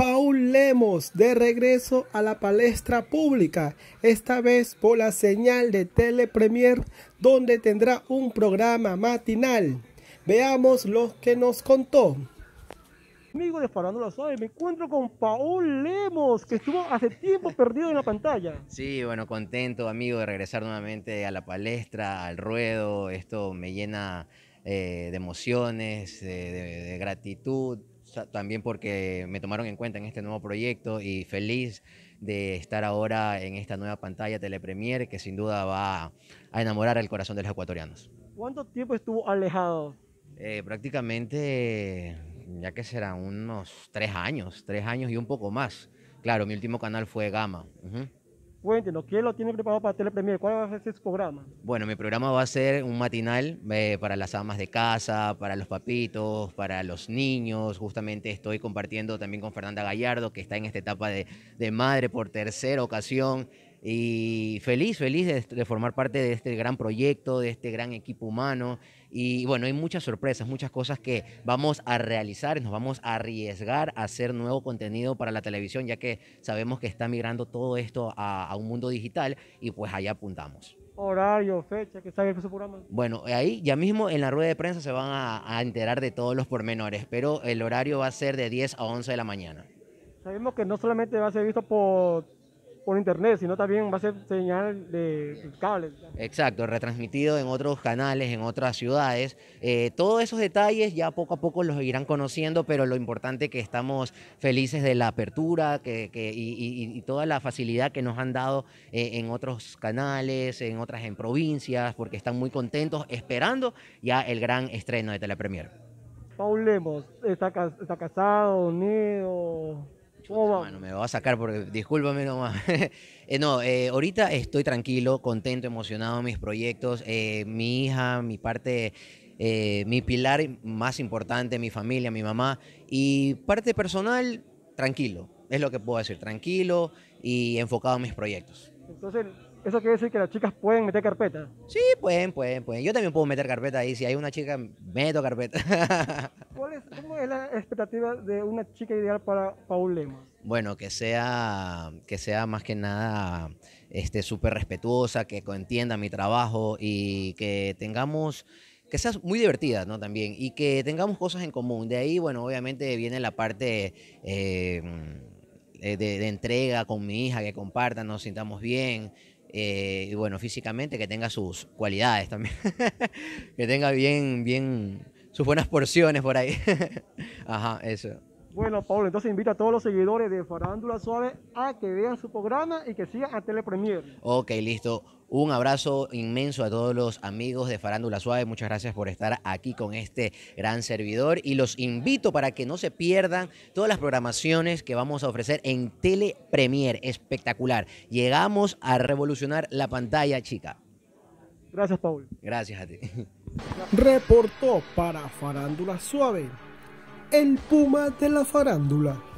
Paul Lemos de regreso a la palestra pública, esta vez por la señal de Telepremier, donde tendrá un programa matinal. Veamos lo que nos contó. Amigo de Farándula Suave, me encuentro con Paul Lemos, que estuvo hace tiempo perdido en la pantalla. Sí, bueno, contento, amigo, de regresar nuevamente a la palestra, al ruedo. Esto me llena eh, de emociones, de gratitud también porque me tomaron en cuenta en este nuevo proyecto y feliz de estar ahora en esta nueva pantalla Telepremier que sin duda va a enamorar el corazón de los ecuatorianos. ¿Cuánto tiempo estuvo alejado? Eh, prácticamente, ya que serán unos tres años, tres años y un poco más. Claro, mi último canal fue Gama. Cuéntenos, ¿quién lo tiene preparado para Telepremier? ¿Cuál va a ser su programa? Bueno, mi programa va a ser un matinal eh, para las amas de casa, para los papitos, para los niños. Justamente estoy compartiendo también con Fernanda Gallardo, que está en esta etapa de, de madre por tercera ocasión. Y feliz, feliz de, formar parte de este gran proyecto, de este gran equipo humano. Y bueno, hay muchas sorpresas, muchas cosas que vamos a realizar, nos vamos a arriesgar a hacer nuevo contenido para la televisión, ya que sabemos que está migrando todo esto a, un mundo digital y pues allá apuntamos. Horario, fecha, que programa. Bueno, ahí ya mismo en la rueda de prensa se van a, a enterar de todos los pormenores, pero el horario va a ser de 10 a 11 de la mañana. Sabemos que no solamente va a ser visto por por internet, sino también va a ser señal de cable. Exacto, retransmitido en otros canales, en otras ciudades. Eh, todos esos detalles ya poco a poco los irán conociendo, pero lo importante que estamos felices de la apertura que, y, toda la facilidad que nos han dado eh, en otros canales, en otras en provincias, porque están muy contentos esperando ya el gran estreno de Telepremier. Paul Lemos está, está casado, unido bueno, me me va a sacar porque discúlpame nomás. Eh, no, eh, ahorita estoy tranquilo, contento, emocionado en mis proyectos. Eh, mi hija, mi parte, mi pilar más importante, mi familia, mi mamá. Y parte personal, tranquilo. Es lo que puedo decir, tranquilo y enfocado en mis proyectos. Entonces, ¿Eso quiere decir que las chicas pueden meter carpeta? Sí, pueden, pueden, pueden. Yo también puedo meter carpeta ahí. Si hay una chica, meto carpeta. ¿Cuál es, ¿Cómo es la expectativa de una chica ideal para Paul Lema? Bueno, que sea, que sea más que nada este, súper respetuosa, que entienda mi trabajo y que tengamos que sea muy divertida, ¿no? También, y que tengamos cosas en común. De ahí, bueno, obviamente viene la parte eh, mm, eh, de, de, entrega con mi hija, que compartan, nos sintamos bien, eh, y bueno, físicamente que tenga sus cualidades también. que tenga bien, bien sus buenas porciones por ahí. Ajá, eso. Bueno, Pablo, entonces invito a todos los seguidores de Farándula Suave a que vean su programa y que sigan a Telepremier. Ok, listo. Un abrazo inmenso a todos los amigos de Farándula Suave. Muchas gracias por estar aquí con este gran servidor y los invito para que no se pierdan todas las programaciones que vamos a ofrecer en Tele Espectacular. Llegamos a revolucionar la pantalla, chica. Gracias, Paul. Gracias a ti. Reportó para Farándula Suave el Puma de la Farándula.